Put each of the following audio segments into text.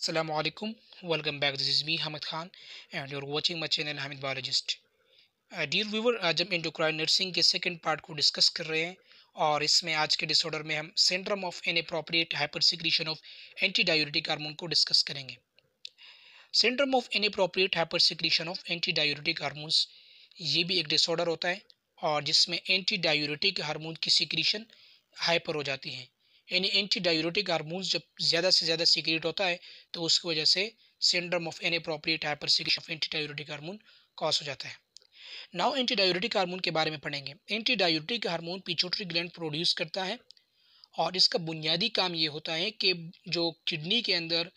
Assalamu alaikum, welcome back. This is me, Hamid Khan, and you're watching my channel Hamid Biologist. Dear uh, viewer आज हम endocrine nursing के second part को discuss कर रहे हैं और इसमें आज के डिसऑर्डर में हम syndrome of an appropriate hyper secretion of anti diuretic hormone को डिस्कस करेंगे syndrome of an appropriate hyper secretion of anti diuretic hormones ये भी एक डिसऑर्डर होता है और जिसमें एंटी डायोरेटिक हारमोन की सिक्रीशन हाइपर हो जाती हैं यानी एंटी डायोरेटिक हारमोन जब ज़्यादा से ज़्यादा सीक्रेट होता है तो उसकी वजह से syndrome of an appropriate hyper secretion of anti diuretic hormone cause हो जाता है नाउ एंटी डायोरेटिक हारमोन के बारे में पढ़ेंगे anti diuretic hormone pituitary gland produce करता है और इसका बुनियादी काम ये होता है कि जो किडनी के अंदर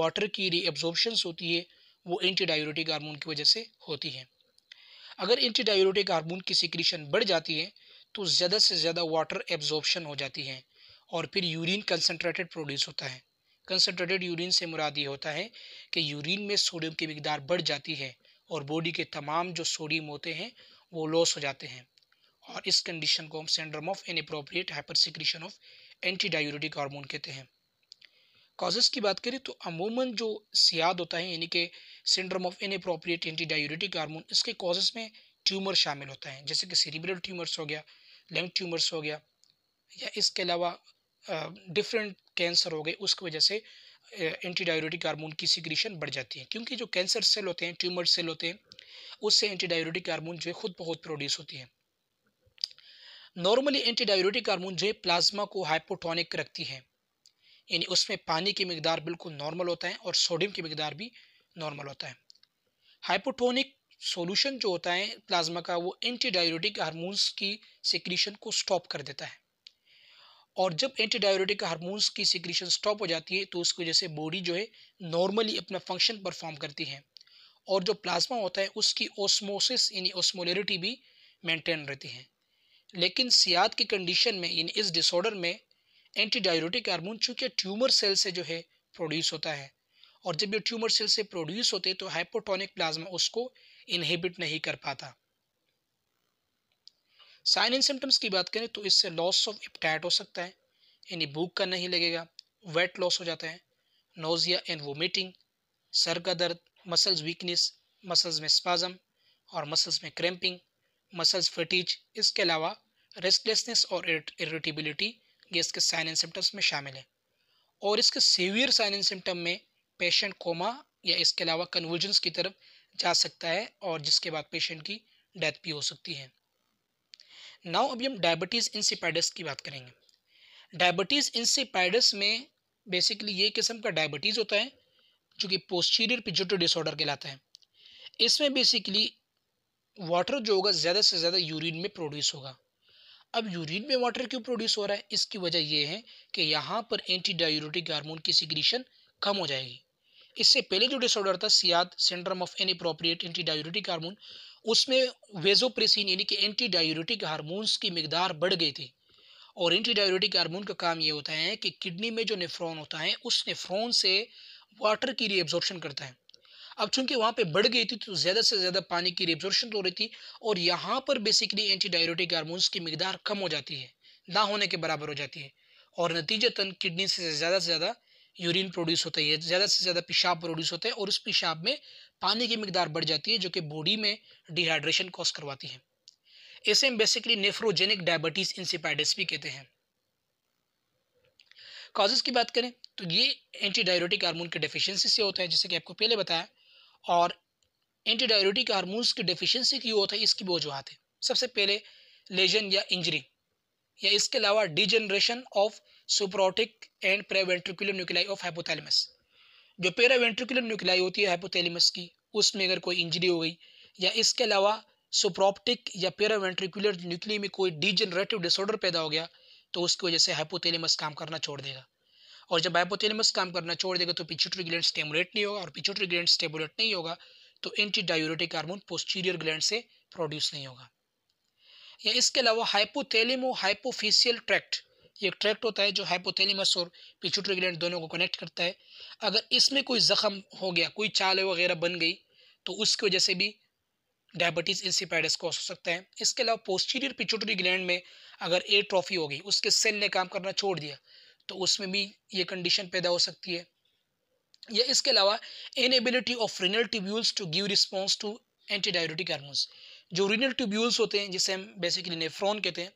वाटर की रीएब्जॉर्बशंस होती है वो एंटी डायोरेटिक हारमोन की वजह से होती है अगर एंटी डायोरेटिक हारमोन की सिक्रीशन बढ़ जाती है तो ज़्यादा से ज़्यादा वाटर एब्जॉर्बशन हो जाती है और फिर यूरिन कंसनट्रेटेड प्रोड्यूस होता है कंसनट्रेटेड यूरिन से मुराद ये होता है कि यूरिन में सोडियम की मकदार बढ़ जाती है और बॉडी के तमाम जो सोडियम होते हैं वो लॉस हो जाते हैं और इस कंडीशन को हम syndrome of inappropriate hypersecretion of anti diuretic hormone कहते हैं कॉजेज़ की बात करें तो अमूमन जो सियाद होता है यानी कि syndrome of inappropriate anti diuretic hormone इसके कॉजेज़ में ट्यूमर शामिल होता है जैसे कि सीरिब्रल ट्यूमर्स हो गया लंग ट्यूमर्स हो गया या इसके अलावा डिफरेंट कैंसर हो गए उसकी वजह से एंटी डायोरेटिक हारमोन की सिक्रीशन बढ़ जाती है क्योंकि जो कैंसर सेल होते हैं ट्यूमर सेल होते हैं उससे एंटी डायोरेटिक हारमोन जो है खुद बहुत प्रोड्यूस होती है नॉर्मली एंटी डायोरेटिक हारमोन जो है प्लाज्मा को हाइपोटोनिक रखती है यानी उसमें पानी की मकदार बिल्कुल नॉर्मल होता है और सोडियम की मकदार भी नॉर्मल होता है हाइपोटोनिक सोल्यूशन जो होता है प्लाज्मा का वो एंटी डायोरेटिक हारमोन्स की सिक्रीशन को स्टॉप कर देता है और जब एंटी डायोरेटिक हारमोन्स की सिक्रीशन स्टॉप हो जाती है तो उसकी वजह से बॉडी जो है नॉर्मली अपना फंक्शन परफॉर्म करती है और जो प्लाज्मा होता है उसकी ओस्मोसिस यानी ओस्मोलरिटी भी मेंटेन रहती है लेकिन सियात की कंडीशन में यानी इस डिसऑर्डर में एंटी डायोरेटिक हारमोन चूँकि ट्यूमर सेल से जो है प्रोड्यूस होता है और जब ये ट्यूमर सेल से प्रोड्यूस होते तो हाइपोटोनिक प्लाज्मा उसको इनहिबिट नहीं कर पाता साइन इन सिम्टम्स की बात करें तो इससे लॉस ऑफ एपटाइट हो सकता है यानी भूख का नहीं लगेगा वेट लॉस हो जाता है नोज़िया एंड वोमिटिंग सर का दर्द मसल्स वीकनेस मसल्स में स्पाजम और मसल्स में क्रैम्पिंग मसल्स फटीज इसके अलावा रेस्टलेसनेस और इरिटेबिलिटी ये इसके साइन एंड सिम्टम्स में शामिल है और इसके सीवियर साइन एंड सिम्टम में पेशेंट कोमा या इसके अलावा कन्वर्जेंस की तरफ जा सकता है और जिसके बाद पेशेंट की डेथ भी हो सकती है नाउ अभी हम डायबिटीज़ इंसिपाइडस की बात करेंगे डायबिटीज़ इंसिपाइडस में बेसिकली ये किस्म का डायबिटीज़ होता है जो कि पोस्टीरियर पिजोटो डिसऑर्डर कहलाता है इसमें बेसिकली वाटर जो होगा ज़्यादा से ज़्यादा यूरिन में प्रोड्यूस होगा अब यूरिन में वाटर क्यों प्रोड्यूस हो रहा है इसकी वजह यह है कि यहाँ पर एंटी डायूरेटिक हार्मोन की सिग्रीशन कम हो जाएगी इससे पहले जो डिसऑर्डर था सियाद syndrome of inappropriate anti diuretic hormone उसमें वेजोप्रेसिन यानी कि एंटी डायोरेटिक हारमोन्स की मकदार बढ़ गई थी और एंटी डायोरेटिक हारमोन का काम ये होता है कि किडनी में जो नेफ्रॉन होता है उस नेफ्रॉन से वाटर की रीअब्जॉर्प्शन करता है अब चूंकि वहाँ पे बढ़ गई थी तो ज़्यादा से ज़्यादा पानी की रिब्जॉर्शन तो हो रही थी और यहाँ पर बेसिकली एंटी डायोरेटिक हारमोन्स की मकदार कम हो जाती है ना होने के बराबर हो जाती है और नतीजतन किडनी से ज़्यादा से ज़्यादा यूरिन प्रोड्यूस होता है ज़्यादा से ज़्यादा पेशाब प्रोड्यूस होता है और उस पेशाब में पानी की मकदार बढ़ जाती है जो कि बॉडी में डिहाइड्रेशन कॉज करवाती है इसे हम बेसिकली नेफ्रोजेनिक डायबिटीज़ इंसिपाइडिस भी कहते हैं कॉजेज़ की बात करें तो ये एंटी डायरोटिक हारमोन की डेफिशिएंसी से होता है जैसे कि आपको पहले बताया और एंटी डायरोटिक हारमोन्स की डेफिशिएंसी क्यों होता है इसकी वो है सबसे पहले लेजन या इंजरी या इसके अलावा generation of supraoptic and paraventricular nuclei of hypothalamus जो पेरावेंट्रिकुलर न्यूक्लाई होती है हाइपोथैलेमस की उसमें अगर कोई इंजरी हो गई या इसके अलावा सुप्रोप्टिक या पेरावेंट्रिकुलर न्यूक्लियर में कोई डिजनरेटिव डिसऑर्डर पैदा हो गया तो उसकी वजह से हाइपोथैलेमस काम करना छोड़ देगा और जब हाइपोथैलेमस काम करना छोड़ देगा तो पिचुटरी ग्लैंड स्टेमुलेट नहीं होगा और पिचुटरी ग्लैंड स्टेमुलेट नहीं होगा तो anti diuretic hormone posterior gland से प्रोड्यूस नहीं होगा या इसके अलावा हाइपोथेलिमो हाइपोफिशियल ट्रैक्ट ये ट्रैक्ट होता है जो हाइपोथेलिमस और पिचुटरी ग्लैंड दोनों को कनेक्ट करता है अगर इसमें कोई ज़ख़म हो गया कोई चाल वगैरह बन गई तो उसकी वजह से भी डायबिटीज़ इंसिपाइडस कॉज हो सकता है इसके अलावा पोस्टीरियर पिचुटरी ग्लैंड में अगर ए ट्रॉफी हो गई उसके सेल ने काम करना छोड़ दिया तो उसमें भी ये कंडीशन पैदा हो सकती है या इसके अलावा inability of renal tubules to give response to anti diabetic hormones जो रीनल ट्यूब्यूल्स होते हैं जिसे हम बेसिकली नेफ्रॉन कहते हैं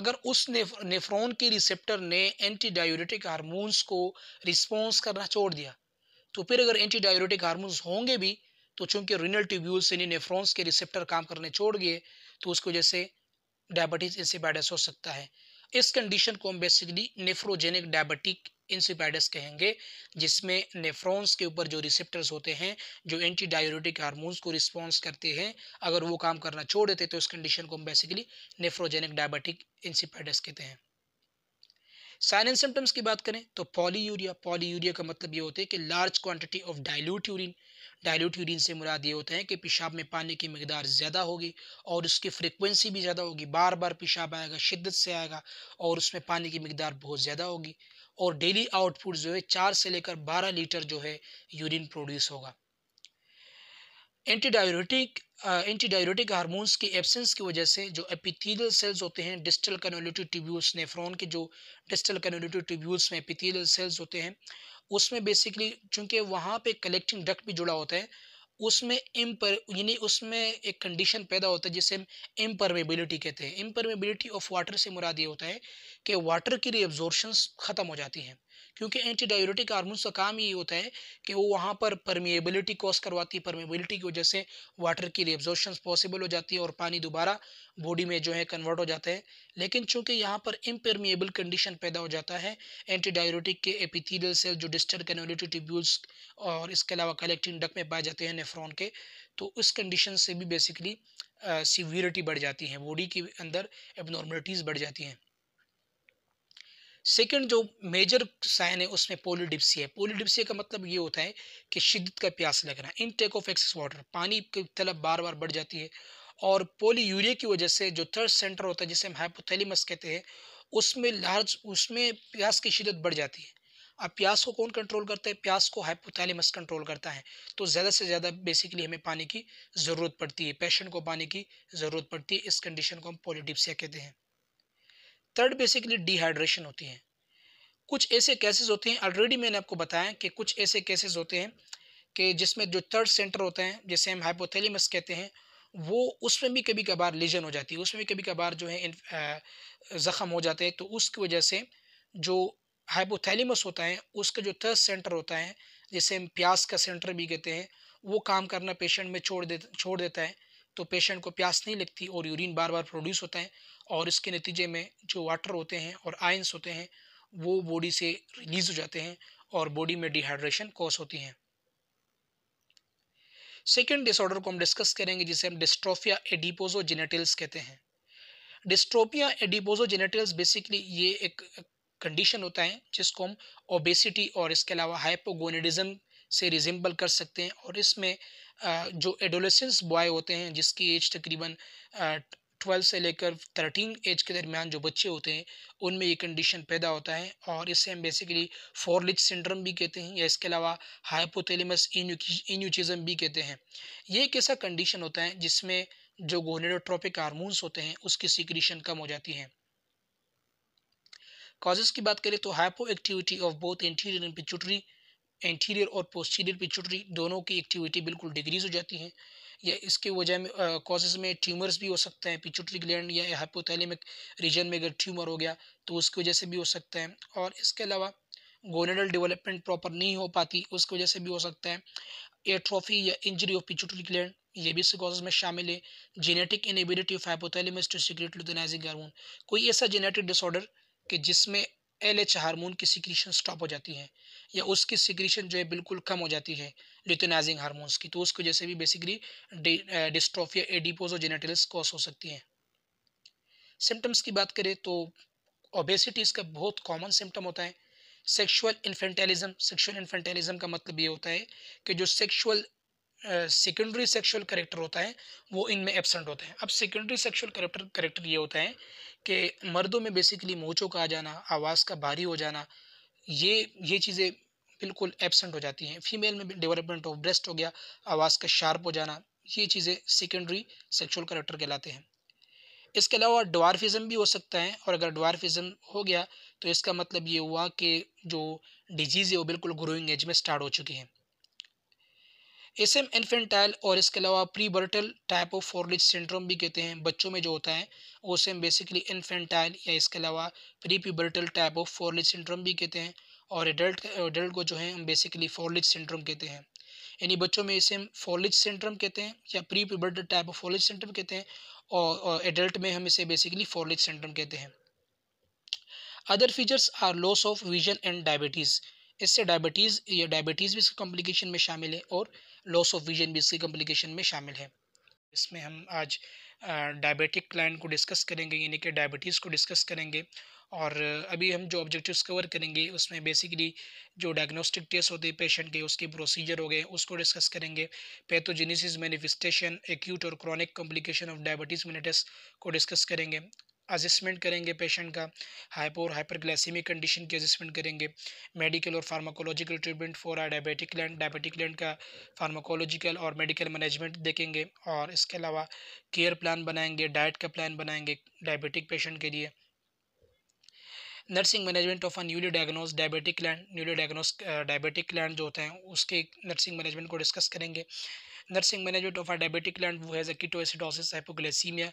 अगर उस नेफ्रॉन के रिसेप्टर ने एंटी डायोरेटिक हारमोन्स को रिस्पॉन्स करना छोड़ दिया तो फिर अगर एंटी डायोरेटिक हारमोन्स होंगे भी तो चूंकि रीनल ट्यूब्यूल्स यानी नेफ्रॉन्स के रिसेप्टर काम करने छोड़ गए तो उसकी वजह से डायबिटीज़ इंसिपाइडस हो सकता है इस कंडीशन को हम बेसिकली नेफ्रोजेनिक डायबिटिक इंसिपैडस कहेंगे जिसमें नेफ्रॉन्स के ऊपर जो रिसेप्टर्स होते हैं जो एंटी डायोरेटिक हारमोन्स को रिस्पॉन्स करते हैं अगर वो काम करना छोड़ देते तो इस कंडीशन को हम बेसिकली नेफ्रोजेनिक डायबिटिक इंसिपैडस कहते हैं साइन एंड सिम्टम्स की बात करें तो पॉली यूरिया पॉली यूरिया का मतलब ये होता है कि large quantity of dilute urine dilute urine से मुराद ये होता है कि पेशाब में पानी की मकदार ज़्यादा होगी और उसकी फ्रिक्वेंसी भी ज़्यादा होगी बार बार पेशाब आएगा शिद्दत से आएगा और उसमें पानी की मकदार बहुत ज़्यादा होगी और डेली आउटपुट जो है चार से लेकर बारह लीटर जो है यूरिन प्रोड्यूस होगा एंटीडायोरेटिक एंटी डायोरेटिक हारमोन्स की एब्सेंस की वजह से जो एपिथीलियल सेल्स होते हैं डिस्टल कनोलिटिव ट्यूब्यूल्स नेफ्रॉन के जो डिस्टल कनोलिटिव ट्यूब्यूल्स में एपिथीलियल सेल्स होते हैं उसमें बेसिकली चूंकि वहाँ पे कलेक्टिंग डक्ट भी जुड़ा होता है उसमें इम्पर यानी उसमें एक कंडीशन पैदा होता है जिसे हम इम्परमेबिलिटी कहते हैं इम्परमेबिलिटी ऑफ वाटर से मुराद ये होता है कि वाटर की रीअब्जॉर्बशंस ख़त्म हो जाती हैं क्योंकि एंटी डायूरेटिक हारमोन्स का काम यही होता है कि वो वहाँ पर परमिएबिलिटी कॉज करवाती है परमिएबिलिटी की वजह से वाटर की रिएब्जॉर्शन पॉसिबल हो जाती है और पानी दोबारा बॉडी में जो है कन्वर्ट हो जाता है लेकिन चूंकि यहाँ पर इम्परमिएबल कंडीशन पैदा हो जाता है एंटी डायूरेटिक के एपिथीलियल सेल जो डिस्टर कैनोलिटी ट्यूब्यूल्स और इसके अलावा कलेक्टिंग डक में पाए जाते हैं नेफ्रॉन के तो उस कंडीशन से भी बेसिकली सीवियरिटी बढ़ जाती है बॉडी के अंदर एबनॉर्मलिटीज़ बढ़ जाती हैं सेकंड जो मेजर साइन है उसमें पोलिडिप्सी है पोलिडिप्सी का मतलब ये होता है कि शिद्दत का प्यास लगना intake of excess water पानी की तलब बार बार बढ़ जाती है और पोली यूरिया की वजह से जो थर्ड सेंटर होता है जिसे हम हाइपोथैलेमस कहते हैं उसमें लार्ज उसमें प्यास की शिद्दत बढ़ जाती है अब प्यास को कौन कंट्रोल करता है प्यास को हाइपोथैलेमस कंट्रोल करता है तो ज़्यादा से ज़्यादा बेसिकली हमें पानी की ज़रूरत पड़ती है पेशेंट को पानी की ज़रूरत पड़ती है इस कंडीशन को हम पोलिडिप्सिया कहते हैं थर्ड बेसिकली डिहाइड्रेशन होती है कुछ ऐसे केसेस होते हैं ऑलरेडी मैंने आपको बताया कि कुछ ऐसे केसेस होते हैं कि जिसमें जो थर्ड सेंटर होता है जैसे हम हाइपोथेलीमस कहते हैं वो उसमें भी कभी कभार लीजन हो जाती है उसमें भी कभी कभार जो है ज़ख़म हो जाते हैं तो उसकी वजह से जो हाइपोथैलीमस होता है उसका जो थर्ड सेंटर होता है जिसे हम प्यास का सेंटर भी कहते हैं वो काम करना पेशेंट में छोड़ दे छोड़ देता है तो पेशेंट को प्यास नहीं लगती और यूरिन बार बार प्रोड्यूस होता है और इसके नतीजे में जो वाटर होते हैं और आयंस होते हैं वो बॉडी से रिलीज़ हो जाते हैं और बॉडी में डिहाइड्रेशन कॉज होती हैं सेकेंड डिसऑर्डर को हम डिस्कस करेंगे जिसे हम डिस्ट्रोफिया एडिपोजो जेनेटिल्स कहते हैं डिस्ट्रोफिया एडिपोजो जेनेटिल्स बेसिकली ये एक कंडीशन होता है जिसको हम ओबेसिटी और इसके अलावा हाइपोगोनिडिज्म से रिजेंबल कर सकते हैं और इसमें जो एडोलेसेंस बॉय होते हैं जिसकी एज तकरीबन ट्वेल्व से लेकर थर्टीन एज के दरमियान जो बच्चे होते हैं उनमें ये कंडीशन पैदा होता है और इसे हम बेसिकली फोरलिच सिंड्रम भी कहते हैं या इसके अलावा हाइपोथेलिमस इन्यूचिज़म भी कहते हैं ये एक ऐसा कंडीशन होता है जिसमें जो गोनेडोट्रॉपिक हारमोन्स होते हैं उसकी सिक्रीशन कम हो जाती है कॉजेज़ की बात करें तो hypo activity of both interior and pituitary anterior और पोस्टीरियर पिचुटरी दोनों की एक्टिविटी बिल्कुल डिक्रीज हो जाती है या इसके वजह में कॉजेज में ट्यूमर्स भी हो सकते हैं पिचुटरी ग्लैंड या हाइपोथैलेमिक रीजन में अगर ट्यूमर हो गया तो उसकी वजह से भी हो सकता है और इसके अलावा गोनेडल डेवलपमेंट प्रॉपर नहीं हो पाती उसकी वजह से भी हो सकता है एट्रोफी या इंजरी ऑफ पिचुटरी ग्लैंड ये भी इसके कॉजेज में शामिल है genetic inability of hypothalamus to secrete luteinizing hormone कोई ऐसा जेनेटिक डिसऑर्डर कि जिसमें एल एच हारमोन की सिक्रीशन स्टॉप हो जाती है या उसकी सिग्रेशन जो है बिल्कुल कम हो जाती है लिथोनाइजिंग हार्मोन्स की तो उसकी वजह से भी बेसिकली डिस्ट्रोफिया एडिपोज और जेनेटल्स कॉस हो सकती हैं सिम्टम्स की बात करें तो ओबेसिटी इसका बहुत कॉमन सिम्टम होता है सेक्शुअल इन्फेंटेलिज्म सेक्शुअल इन्फेंटेलिज्म का मतलब ये होता है कि जो सेक्शुअल सेकेंडरी सेक्शुअल करेक्टर होता है वो इनमें एबसेंट होता है अब सेकेंडरी सेक्शुअल करेक्टर करेक्टर ये होता है कि मर्दों में बेसिकली मोचों का आ जाना आवाज़ का भारी हो जाना ये ये चीज़ें बिल्कुल एबसेंट हो जाती हैं फीमेल में डेवलपमेंट ऑफ ब्रेस्ट हो गया आवाज़ का शार्प हो जाना ये चीज़ें सेकेंडरी सेक्शुअल करेक्टर कहलाते हैं इसके अलावा डॉर्फिज़म भी हो सकता है और अगर डॉर्फिज़म हो गया तो इसका मतलब ये हुआ कि जो डिजीज़ है वो बिल्कुल ग्रोइंग एज में स्टार्ट हो चुकी हैं एसएम इन्फेंटाइल और इसके अलावा pre pubertal type of Frohlich's syndrome भी कहते हैं बच्चों में जो होता है ओसेम बेसिकली इन्फेंटाइल या इसके अलावा pre pubertal type of Frohlich's syndrome भी कहते हैं और एडल्ट एडल्ट को जो है हम बेसिकली फॉरलिज सिंड्रोम कहते हैं यानी बच्चों में इसे हम फॉलिज सिंड्रोम कहते हैं या pre pubertal type of Frohlich's syndrome कहते हैं और एडल्ट में हम इसे बेसिकली फॉरलिज सिंड्रोम कहते हैं other features are loss of vision and diabetes इससे डायबिटीज़ या डायबिटीज़ भी इसके कॉम्प्लिकेशन में शामिल है और लॉस ऑफ विजन भी इसकी कॉम्प्लिकेशन में शामिल है इसमें हम आज डायबिटिक क्लाइंट को डिस्कस करेंगे यानी कि डायबिटीज़ को डिस्कस करेंगे और अभी हम जो ऑब्जेक्टिव्स कवर करेंगे उसमें बेसिकली जो डायग्नोस्टिक टेस्ट होते हैं पेशेंट के उसके प्रोसीजर हो गए उसको डिस्कस करेंगे पैथोजेनेसिस मैनिफेस्टेशन एक्यूट और chronic complication of diabetes mellitus को डिस्कस करेंगे अजस्टमेंट करेंगे पेशेंट का हाइपो और हाइपरग्लाइसीमिक कंडीशन की एडजस्टमेंट करेंगे मेडिकल और pharmacological treatment for our diabetic client diabetic client का फार्माकोलॉजिकल और मेडिकल मैनेजमेंट देखेंगे और इसके अलावा केयर प्लान बनाएंगे डाइट का प्लान बनाएंगे डायबिटिक पेशेंट के लिए nursing management of a newly diagnosed diabetic client newly diagnosed diabetic client जो होते हैं उसके नर्सिंग मैनेजमेंट को डिस्कस करेंगे nursing management of our diabetic client who has acidosis hypoglycemia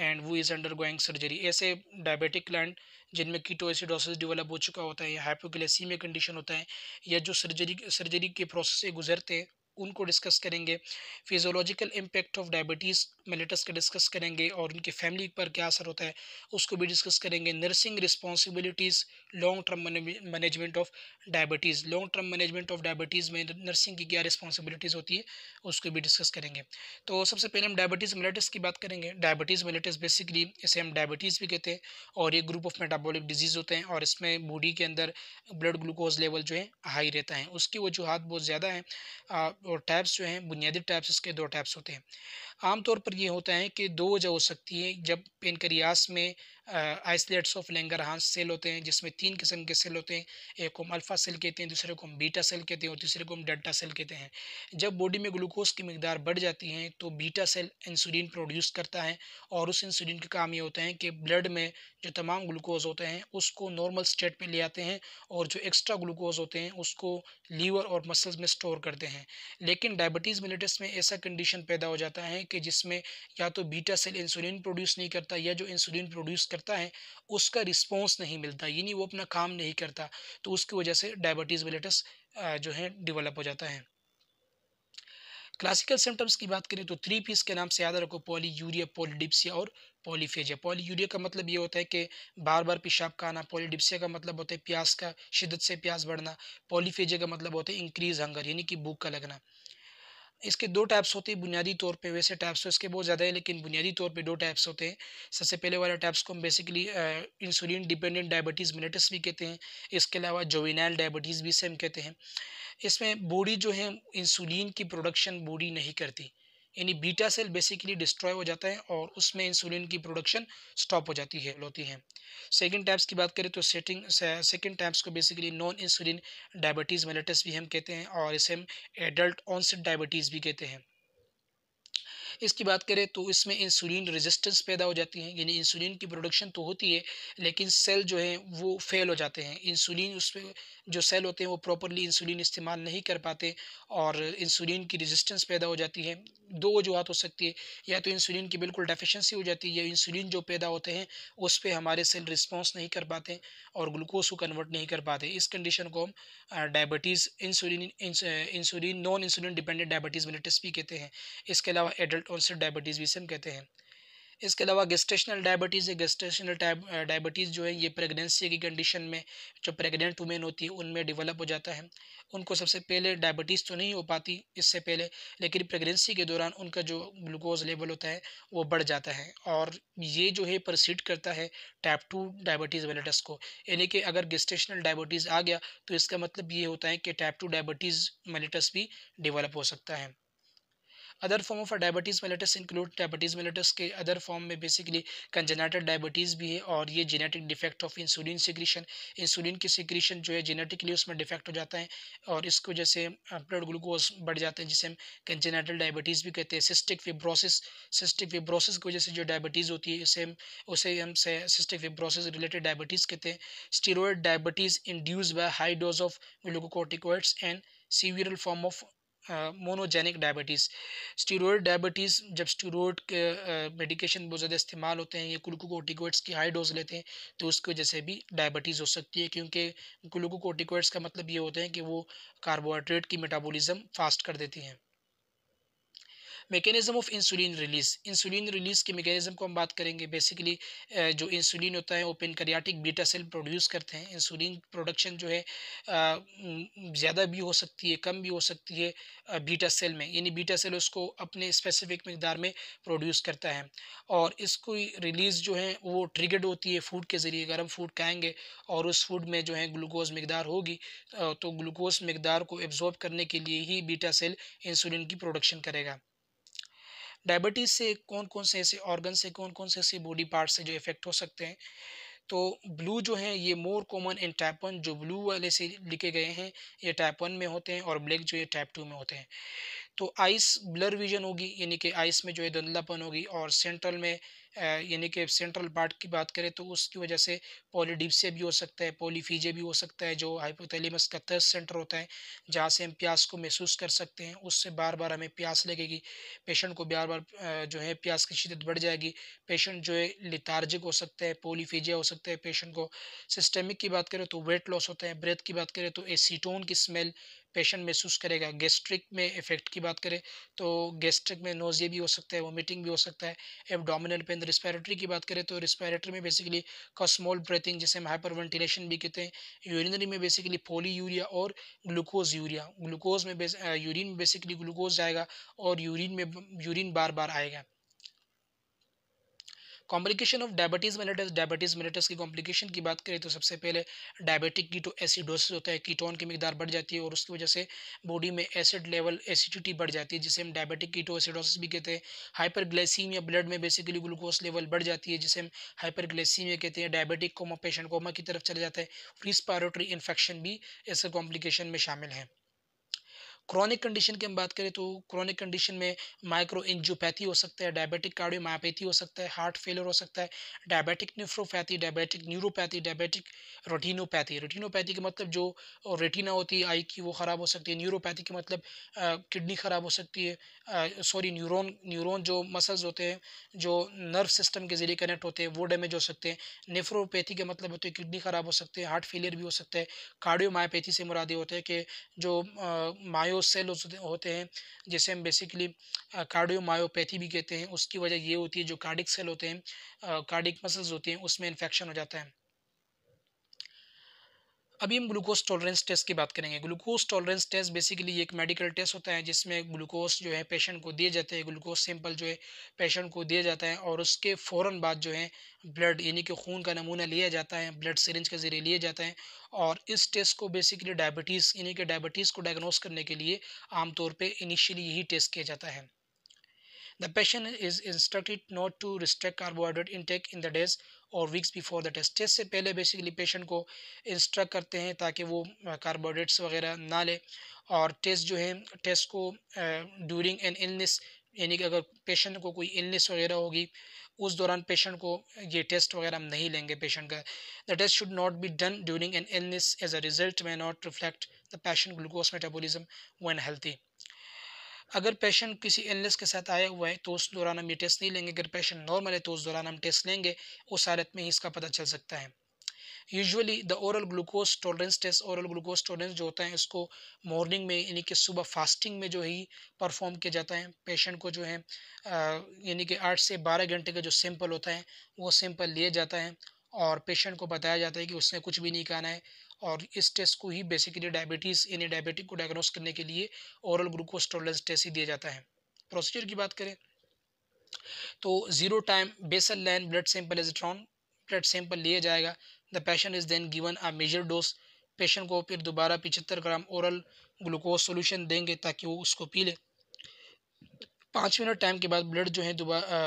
and who is undergoing surgery ऐसे diabetic client जिनमें keto acidosis develop हो चुका होता है या हाइपोग्लासीमिया कंडीशन होता है या जो सर्जरी सर्जरी के प्रोसेस से गुजरते हैं उनको डिस्कस करेंगे physiological impact of diabetes mellitus का डिस्कस करेंगे और उनकी फैमिली पर क्या असर होता है उसको भी डिस्कस करेंगे nursing responsibilities long term management of diabetes long term management of diabetes में नर्सिंग की क्या रिस्पॉन्सिबिलिटीज़ होती है उसको भी डिस्कस करेंगे तो सबसे पहले हम डायबिटीज़ मेलेटस की बात करेंगे डायबिटीज़ मेलेटस बेसिकली इसे हम डायबिटीज़ भी कहते हैं और ये ग्रुप ऑफ मेटाबॉलिक डिजीज़ होते हैं और इसमें बॉडी के अंदर ब्लड ग्लूकोज लेवल जो है हाई रहता है उसकी वजूहत बहुत ज़्यादा है और टैब्स जो हैं बुनियादी टैब्स इसके दो टैब्स होते हैं आमतौर पर ये होता है कि दो वजह हो सकती है जब पेनक्रियास में आइसलेट्स ऑफ हांस सेल होते हैं जिसमें तीन किस्म के सेल होते हैं एक को हम अल्फ़ा सेल कहते हैं दूसरे को हम बीटा सेल कहते हैं और तीसरे को हम डेल्टा सेल कहते हैं जब बॉडी में ग्लूकोज की मकदार बढ़ जाती है तो बीटा सेल इंसुलिन प्रोड्यूस करता है और उस इंसुलिन का काम ये होता है कि ब्लड में जो तमाम ग्लूकोज होते हैं उसको नॉर्मल स्टेट पर ले आते हैं और जो एक्स्ट्रा ग्लूकोज होते हैं उसको लीवर और मसल्स में स्टोर करते हैं लेकिन डायबिटीज़ मिलेटस में ऐसा कंडीशन पैदा हो जाता है कि जिसमें या तो बीटा सेल इंसुलिन प्रोड्यूस नहीं करता या जो इंसुलिन प्रोड्यूस करता है उसका रिस्पॉन्स नहीं मिलता यानी वो अपना काम नहीं करता तो उसकी वजह से डायबिटीज़ वेलेटस जो है डिवेलप हो जाता है क्लासिकल सिम्टम्स की बात करें तो थ्री पीस के नाम से याद रखो पॉली यूरिया पॉलीडिप्सिया और पॉलीफेजिया पॉली यूरिया का मतलब ये होता है कि बार बार पेशाब का आना पॉलीडिप्सिया का मतलब होता है प्यास का शिदत से प्यास बढ़ना पॉलीफेजिया का मतलब होता है इंक्रीज हंगर यानी कि भूख का लगना इसके दो टैप्स होते हैं बुनियादी तौर पे वैसे टैप्स तो इसके बहुत ज़्यादा है लेकिन बुनियादी तौर पे दो टैप्स होते हैं सबसे पहले वाला टैप्स को हम basically insulin dependent diabetes mellitus भी कहते हैं इसके अलावा जोविनाइल डायबिटीज़ भी से हम कहते हैं इसमें बॉडी जो है इंसुलिन की प्रोडक्शन बॉडी नहीं करती यानी बीटा सेल बेसिकली डिस्ट्रॉय हो जाता है और उसमें इंसुलिन की प्रोडक्शन स्टॉप हो जाती है होती है सेकेंड टाइप्स की बात करें तो सेटिंग सेकेंड टाइप्स को basically non insulin diabetes mellitus भी हम कहते हैं और इसे हम एडल्ट ऑनसेट डायबिटीज़ भी कहते हैं इसकी बात करें तो इसमें इंसुलिन रेजिस्टेंस पैदा हो जाती है यानी इंसुलिन की प्रोडक्शन तो होती है लेकिन सेल जो है वो फेल हो जाते हैं इंसुलिन उस पर जो सेल होते हैं वो प्रॉपरली इंसुलिन इस्तेमाल नहीं कर पाते और इंसुलिन की रेजिस्टेंस पैदा हो जाती है दो वजूहत हो सकती है या तो इंसुलिन की बिल्कुल डेफिशेंसी हो जाती है या इंसुलिन जो पैदा होते हैं उस पर हमारे सेल रिस्पॉन्स नहीं कर पाते और ग्लूकोज को कन्वर्ट नहीं कर पाते इस कंडीशन को हम diabetes insulin insulin non insulin dependent diabetes mellitus भी कहते हैं इसके अलावा एडल्ट और डायबिटीज़ भी हम कहते हैं इसके अलावा गेस्टेशनल डायबिटीज़ है गेस्टेशनल डायबिटीज़ जो है ये प्रेगनेंसी की कंडीशन में जो प्रेग्नेंट वुमेन होती है उनमें डेवलप हो जाता है उनको सबसे पहले डायबिटीज़ तो नहीं हो पाती इससे पहले लेकिन प्रेगनेंसी के दौरान उनका जो ग्लूकोज लेवल होता है वो बढ़ जाता है और ये जो है परसीड करता है टाइप टू डायबिटीज़ वेलेटस को यानी कि अगर गेस्टेशनल डायबिटीज़ आ गया तो इसका मतलब ये होता है कि टाइप टू डायबिटीज़ वेलेटस भी डेवलप हो सकता है other form of diabetes mellitus include diabetes mellitus के अदर फॉर्म में बेसिकली कंजेनेटेड डायबिटीज़ भी है और ये genetic defect of insulin secretion insulin की सिक्रीशन जो है जेनेटिकली उसमें डिफेक्ट हो जाता है और इसकी वजह से ब्लड ग्लूकोज बढ़ जाते हैं जिसे हम कंजेनाटेड डायबिटीज़ भी कहते हैं सिस्टिक फिब्रोसिस सिस्टिक फिब्रोसिस की वजह से जो डायबिटीज़ होती है इसे हम उसे हम सिस्टिक फिब्रोसिस रिलेटेड डायबिटीज़ कहते हैं steroid diabetes induced by high dose of glucocorticoids and severe form of monogenic diabetes steroid diabetes जब स्टीरोड के मेडिकेशन बहुत ज़्यादा इस्तेमाल होते हैं या ग्लूकोकोटिकोइड्स की हाई डोज लेते हैं तो उसकी वजह से भी डायबिटीज़ हो सकती है क्योंकि ग्लूकोकोटिकोइड्स का मतलब ये होते हैं कि वो कार्बोहाइड्रेट की मेटाबॉलिज्म फास्ट कर देती हैं mechanism of insulin release insulin release के मेकेनिज़म को हम बात करेंगे बेसिकली जो इंसुलिन होता है वो पेनकरियाटिक बीटा सेल प्रोड्यूस करते हैं इंसुलिन प्रोडक्शन जो है ज़्यादा भी हो सकती है कम भी हो सकती है बीटा सेल में यानी बीटा सेल उसको अपने स्पेसिफिक मकदार में प्रोड्यूस करता है और इसको रिलीज़ जो है वो ट्रिगर्ड होती है फूड के ज़रिए गर्म फूड खाएँगे और उस फूड में जो है ग्लूकोज मकदार होगी तो ग्लूकोज मकदार को एब्जॉर्ब करने के लिए ही बीटा सेल इंसुलिन की प्रोडक्शन करेगा डायबिटीज़ से कौन कौन से ऐसे ऑर्गन से कौन कौन से ऐसे बॉडी पार्ट से जो इफेक्ट हो सकते हैं तो ब्लू जो है ये more common in type one जो ब्लू वाले से लिखे गए हैं ये टाइप वन में होते हैं और ब्लैक जो ये टाइप टू में होते हैं तो आइस ब्लर विजन होगी यानी कि आइस में जो है धंधलापन होगी और सेंट्रल में यानी कि सेंट्रल पार्ट की बात करें तो उसकी वजह से पॉलीडिप्सिया भी हो सकता है पोलीफीजे भी हो सकता है जो हाइपोथैलेमस का तर्स सेंटर होता है जहाँ से हम प्यास को महसूस कर सकते हैं उससे बार बार हमें प्यास लगेगी पेशेंट को बार बार जो है प्यास की शिदत बढ़ जाएगी पेशेंट जो है लिथार्जिक हो सकता है पोलीफीजिया हो सकता है पेशेंट को सिस्टेमिक की बात करें तो वेट लॉस होता है ब्रेथ की बात करें तो एसीटोन की स्मेल पेशेंट महसूस करेगा गैस्ट्रिक में इफेक्ट की बात करें तो गैस्ट्रिक में नोजिया भी हो सकता है वोमिटिंग भी हो सकता है एबडोमिनल पेन रिस्पायरेटरी की बात करें तो रिस्पायरेटरी में बेसिकली कॉस्मोल ब्रेथिंग जैसे हम हाइपर वेंटिलेशन भी कहते हैं यूरिनरी में बेसिकली पोली यूरिया और ग्लूकोज यूरिया ग्लूकोज में यूरिन में बेसिकली ग्लूकोज जाएगा और यूरिन में यूरिन बार बार आएगा complication of diabetes mellitus diabetes mellitus की कॉम्प्लिकेशन की बात करें तो सबसे पहले डायबिटिक की तो एसिडोसिस होता है कीटोन की मकदार बढ़ जाती है और उसकी वजह से बॉडी में एसिड लेवल एसिडिटी बढ़ जाती है जिसे हम डायबिटिक कीटो एसिडोसिस भी कहते हैं हाइपरग्लाइसीमिया ब्लड में बेसिकली ग्लूकोज लेवल बढ़ जाती है जिसे हम हाइपरग्लाइसीमिया कहते हैं डायबिटिक कोमा पेशेंट कोमा की तरफ चले जाता है रिस्पायरेटरी इन्फेक्शन भी ऐसे कॉम्प्लिकेशन में शामिल है क्रॉनिक कंडीशन की हम बात करें तो क्रॉनिक कंडीशन में माइक्रो इंजोपैथी हो सकता है डायबिटिक कार्डियोमायोपैथी हो सकता है हार्ट फेलियर हो सकता है diabetic nephropathy diabetic neuropathy diabetic retinopathy retinopathy के मतलब जो रेटिना होती है आई की वो ख़राब हो सकती है न्यूरोपैथी के मतलब किडनी ख़राब हो सकती है सॉरी न्यूरोन न्यूरोन जो मसल्स होते हैं जो नर्व सिस्टम के ज़रिए कनेक्ट होते हैं वो डैमेज हो सकते हैं नेफ्रोपैथी के मतलब होते हैं किडनी ख़राब हो सकती है हार्ट फेलियर भी हो सकता है कार्डियोमायोपैथी से मुरादे होते हैं कि जो मायो सेल होते हैं जैसे हम बेसिकली कार्डियोमायोपैथी भी कहते हैं उसकी वजह ये होती है जो कार्डिक सेल होते हैं कार्डिक मसल्स होते हैं उसमें इन्फेक्शन हो जाता है अभी हम ग्लूकोज टॉलरेंस टेस्ट की बात करेंगे ग्लूकोज टॉलरेंस टेस्ट बेसिकली एक मेडिकल टेस्ट होता है जिसमें ग्लूकोज जो है पेशेंट को दिए जाते हैं ग्लूकोज सैंपल जो है पेशेंट को दिया जाता है और उसके फ़ौर बाद जो है ब्लड यानी कि खून का नमूना लिया जाता है ब्लड सिरिंज के ज़रिए लिया जाता है और इस टेस्ट को बेसिकली डायबिटीज़ यानी कि डायबिटीज़ को डायग्नोस करने के लिए आमतौर पर इनिशियली यही टेस्ट किया जाता है The patient is instructed not to restrict carbohydrate intake in the days और weeks before the test test से पहले बेसिकली पेशेंट को इंस्ट्रक्ट करते हैं ताकि वो कार्बोहाइड्रेट्स वगैरह ना ले और टेस्ट जो है टेस्ट को ड्यूरिंग एन इलनेस यानी कि अगर पेशेंट को कोई इलनेस वगैरह होगी उस दौरान पेशेंट को ये टेस्ट वगैरह हम नहीं लेंगे पेशेंट का the test should not be done during an illness as a result may not reflect the patient glucose metabolism when healthy अगर पेशेंट किसी एलनेस के साथ आया हुआ है तो उस दौरान हम ये टेस्ट नहीं लेंगे अगर पेशेंट नॉर्मल है तो उस दौरान हम टेस्ट लेंगे उस हालत में ही इसका पता चल सकता है usually the oral glucose tolerance test oral glucose tolerance जो होता है इसको मॉर्निंग में यानी कि सुबह फास्टिंग में जो ही परफॉर्म किया जाता है पेशेंट को जो है यानी कि आठ से बारह घंटे का जो सैंपल होता है वो सैंपल लिया जाता है और पेशेंट को बताया जाता है कि उसने कुछ भी नहीं खाना है और इस टेस्ट को ही बेसिकली डायबिटीज़ यानी डायबिटिक को डायग्नोस करने के लिए ओरल ग्लूकोज टॉलरेंस टेस्ट ही दिया जाता है प्रोसीजर की बात करें तो zero time baseline blood sample एजिट्रॉन ब्लड सैंपल लिया जाएगा the patient is then given a measured dose patient को फिर दोबारा पिचहत्तर ग्राम ओरल ग्लूकोज सोल्यूशन देंगे ताकि वो उसको पी ले पाँच मिनट टाइम के बाद ब्लड जो है दोबारा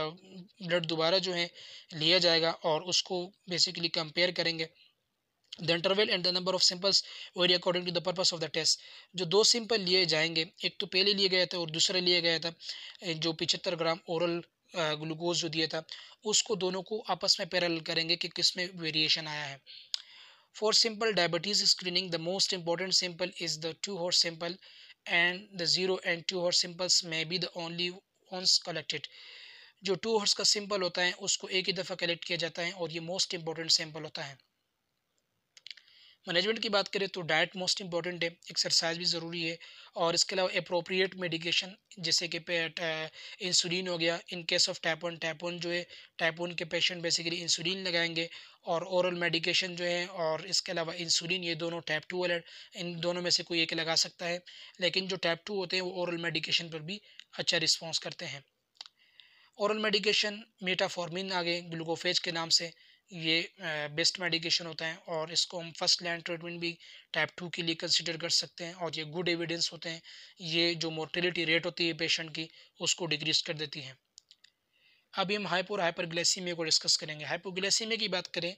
ब्लड दोबारा जो है लिया जाएगा और उसको बेसिकली कंपेयर करेंगे the interval and the number of samples vary according to the purpose of the test जो दो सिंपल लिए जाएंगे एक तो पहले लिया गया था और दूसरा लिया गया था जो पिछहत्तर ग्राम ओरल ग्लूकोज जो दिया था उसको दोनों को आपस में पैरल करेंगे कि किस में वेरिएशन आया है for simple diabetes screening the most important sample is the two hour sample and the zero and two hour samples may be the only ones collected जो टू हॉर्स का सिंपल होता है उसको एक ही दफ़ा कलेक्ट किया जाता है और ये मोस्ट इंपॉर्टेंट सिंपल होता है मैनेजमेंट की बात करें तो डाइट मोस्ट इंपॉर्टेंट है एक्सरसाइज भी ज़रूरी है और इसके अलावा अप्रोप्रिएट मेडिकेशन जैसे कि इंसुलिन हो गया in case of type one type one जो है टाइप वन के पेशेंट बेसिकली इंसुलिन लगाएंगे और ओरल मेडिकेशन जो है और इसके अलावा इंसुलिन ये दोनों टाइप टू वाले इन दोनों में से कोई एक लगा सकता है लेकिन जो टाइप टू होते हैं वो ओरल मेडिकेशन पर भी अच्छा रिस्पॉन्स करते हैं औरल मेडिकेशन मेटाफॉर्मिन आ गए ग्लूकोफेज के नाम से ये बेस्ट मेडिकेशन होता है और इसको हम फर्स्ट लाइन ट्रीटमेंट भी टाइप टू के लिए कंसिडर कर सकते हैं और ये गुड एविडेंस होते हैं ये जो मोर्टिलिटी रेट होती है पेशेंट की उसको डिक्रीज कर देती है अभी हम हाइपो और हाइपर को डिस्कस करेंगे हाइपोग्लाइसीमिया की बात करें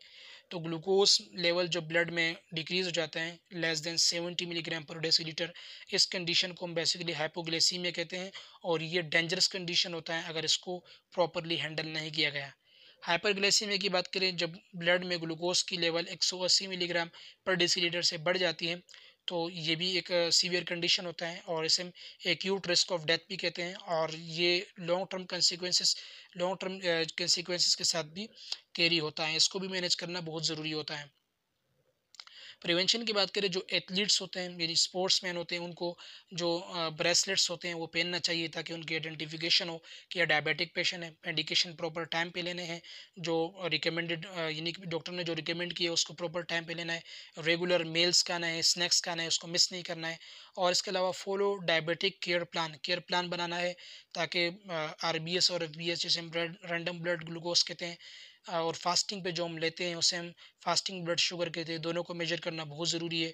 तो ग्लूकोज लेवल जो ब्लड में डिक्रीज हो जाता है less than 70 milligram per decilitre इस कंडीशन को हम बेसिकली हाइपोग्लेसीमिया कहते हैं और ये डेंजरस कंडीशन होता है अगर इसको प्रॉपरली हैंडल नहीं किया गया हाइपरग्लाइसीमिया की बात करें जब ब्लड में ग्लूकोज की लेवल 180 मिलीग्राम पर डेसीलीटर से बढ़ जाती है तो ये भी एक सीवियर कंडीशन होता है और इसे एक्यूट रिस्क ऑफ डेथ भी कहते हैं और ये long term consequences long term consequences के साथ भी कैरी होता है इसको भी मैनेज करना बहुत ज़रूरी होता है प्रिवेंशन की बात करें जो एथलीट्स होते हैं यानी स्पोर्ट्स मैन होते हैं उनको जो ब्रेसलेट्स होते हैं वो पहनना चाहिए ताकि उनकी आइडेंटिफिकेशन हो कि यह डायबिटिक पेशेंट है मेडिकेशन प्रॉपर टाइम पे लेने हैं जो रिकमेंडेड यानी कि डॉक्टर ने जो रिकमेंड किया उसको प्रॉपर टाइम पे लेना है रेगुलर मेल्स खाना है स्नैक्स खाना है उसको मिस नहीं करना है और इसके अलावा follow diabetic care plan care plan बनाना है ताकि आर बी एस और एफ बी एस जैसे रैंडम ब्लड ग्लूकोज कहते हैं और फास्टिंग पे जो हम लेते हैं उसे हम फास्टिंग ब्लड शुगर कहते हैं दोनों को मेजर करना बहुत ज़रूरी है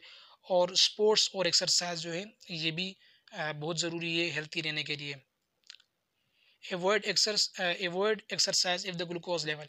और स्पोर्ट्स और एक्सरसाइज जो है ये भी बहुत ज़रूरी है हेल्थी रहने के लिए avoid exercise avoid exercise if the glucose level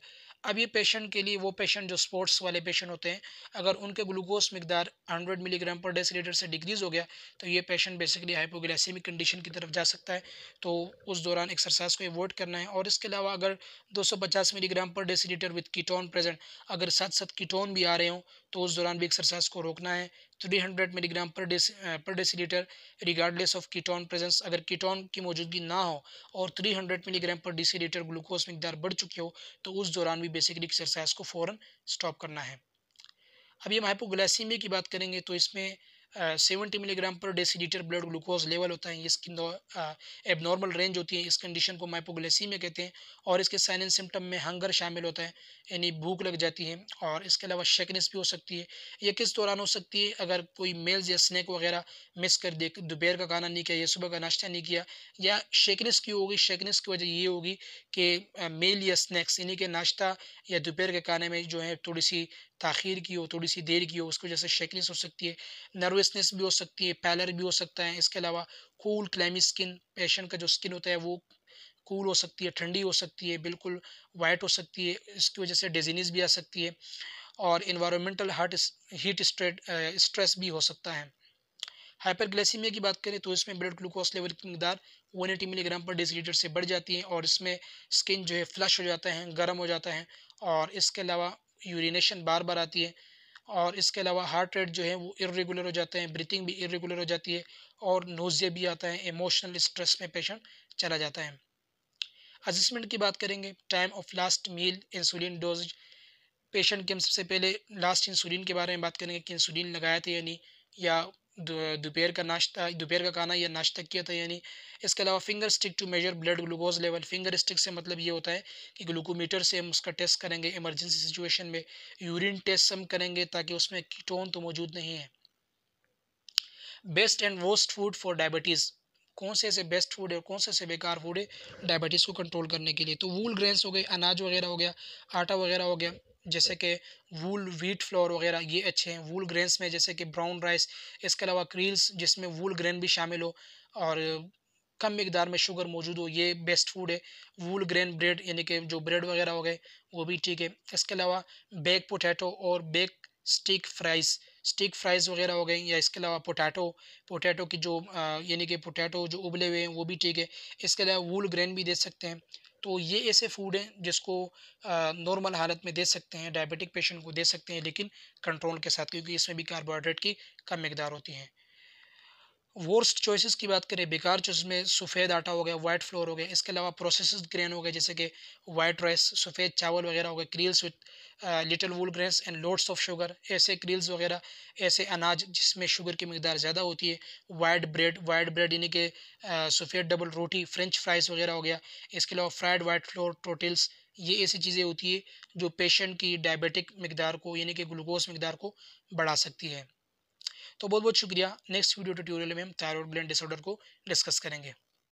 अब ये पेशेंट के लिए वो पेशेंट जो स्पोर्ट्स वाले पेशेंट होते हैं अगर उनके ग्लूकोज मकदार 100 मिलीग्राम पर डेसीटर से डिक्रीज़ हो गया तो ये पेशेंट बेसिकली हाइपोग्लाइसेमिक कंडीशन की तरफ जा सकता है तो उस दौरान एक्सरसाइज को अवॉइड करना है और इसके अलावा अगर 250 मिलीग्राम पर डेसीटर विद कीटोन प्रेजेंट अगर साथ साथ कीटोन भी आ रहे हों तो उस दौरान भी एक्सरसाइज को रोकना है 300 milligram per deci per decilitre regardless of ketone presence अगर कीटोन की मौजूदगी ना हो और 300 मिलीग्राम पर डेसीलीटर ग्लूकोज मकदार बढ़ चुकी हो तो उस दौरान भी बेसिकली एक्सरसाइज को फौरन स्टॉप करना है अभी हम हाइपोग्लाइसीमिया की बात करेंगे तो इसमें seventy milligram per decilitre blood glucose level होता है इसकी एबनॉर्मल रेंज होती है इस कंडीशन को में कहते हैं और इसके साइन एंड सिम्टम में हंगर शामिल होता है यानी भूख लग जाती है और इसके अलावा शेकनेस भी हो सकती है यह किस दौरान हो सकती है अगर कोई मेल्स या स्नैक वगैरह मिस कर दे दोपहर का खाना नहीं किया या सुबह का नाश्ता नहीं किया या शेकनेस क्यों होगी शेकनेस की वजह ये होगी कि मेल या स्नैक्स यानी कि नाश्ता या दोपहर के खाने में जो है थोड़ी सी तखीर की हो थोड़ी सी देर की हो उसकी वजह से शेकनेस हो सकती है नर्वस नर्वसनेस भी हो सकती है पैलर भी हो सकता है इसके अलावा कूल क्लैमी स्किन पेशेंट का जो स्किन होता है वो कूल हो सकती है ठंडी हो सकती है बिल्कुल वाइट हो सकती है इसकी वजह से डिजीनीस भी आ सकती है और environmental heart heat straight stress भी हो सकता है हाइपरग्लाइसीमिया की बात करें तो इसमें ब्लड ग्लूकोज लेवल की मकदार one eighty milligram per decilitre से बढ़ जाती है और इसमें स्किन जो है फ्लश हो जाता है गर्म हो जाता है और इसके अलावा यूरिनेशन बार बार आती है और इसके अलावा हार्ट रेट जो है वो इरेगुलर हो जाते हैं ब्रीथिंग भी इरेगुलर हो जाती है और नोज़े भी आता है इमोशनल स्ट्रेस में पेशेंट चला जाता है अजस्टमेंट की बात करेंगे time of last meal insulin dose patient के हम सबसे पहले लास्ट इंसुलिन के बारे में बात करेंगे कि इंसुलिन लगाया था नहीं या दोपहर का नाश्ता दोपहर का खाना या नाश्ता किया था यानी इसके अलावा finger stick to measure blood glucose level finger stick से मतलब ये होता है कि ग्लूकोमीटर से हम उसका टेस्ट करेंगे इमरजेंसी सिचुएशन में यूरिन टेस्ट हम करेंगे ताकि उसमें कीटोन तो मौजूद नहीं है best and worst food for diabetes कौन से ऐसे बेस्ट फूड है और कौन से ऐसे बेकार फूड है डायबिटीज़ को कंट्रोल करने के लिए तो वूल ग्रेन्स हो गए अनाज वगैरह हो गया आटा वगैरह हो गया जैसे कि वूल व्हीट फ्लोर वगैरह ये अच्छे हैं वूल ग्रेन्स में जैसे कि ब्राउन राइस इसके अलावा क्रील्स जिसमें वूल ग्रेन भी शामिल हो और कम मकदार में शुगर मौजूद हो ये बेस्ट फूड है वूल ग्रेन ब्रेड यानी कि जो ब्रेड वगैरह हो गए वो भी ठीक है इसके अलावा बेक पोटैटो और bake stick fries stick fries वगैरह हो गए या इसके अलावा पोटैटो पोटैटो की जो यानी कि पोटैटो जो उबले हुए हैं वो भी ठीक है इसके अलावा वूल ग्रेन भी दे सकते हैं तो ये ऐसे फूड हैं जिसको नॉर्मल हालत में दे सकते हैं डायबिटिक पेशेंट को दे सकते हैं लेकिन कंट्रोल के साथ क्योंकि इसमें भी कार्बोहाइड्रेट की कम मकदार होती है वर्स्ट चॉइसेस की बात करें बेकार चॉइस में सफ़ेद आटा हो गया वाइट फ्लोर हो गया इसके अलावा प्रोसेसड ग्रेन हो गए जैसे कि वाइट राइस सफ़ेद चावल वगैरह हो गए cereals with little whole grains and loads of sugar ऐसे क्रील्स वगैरह ऐसे अनाज जिसमें शुगर की मकदार ज़्यादा होती है वाइट ब्रेड वाइट ब्रेड यानी कि uh, सफ़ेद डबल रोटी फ्रेंच फ्राइज़ वगैरह हो गया इसके अलावा फ्राइड वाइट फ्लोर टोटल्स ये ऐसी चीज़ें होती है जो पेशेंट की डायबिटिक मकदार को यानी कि ग्लूकोज मकदार को बढ़ा सकती है तो बहुत बहुत शुक्रिया नेक्स्ट वीडियो ट्यूटोरियल में हम थायरॉयड ग्लैंड डिसऑर्डर को डिस्कस करेंगे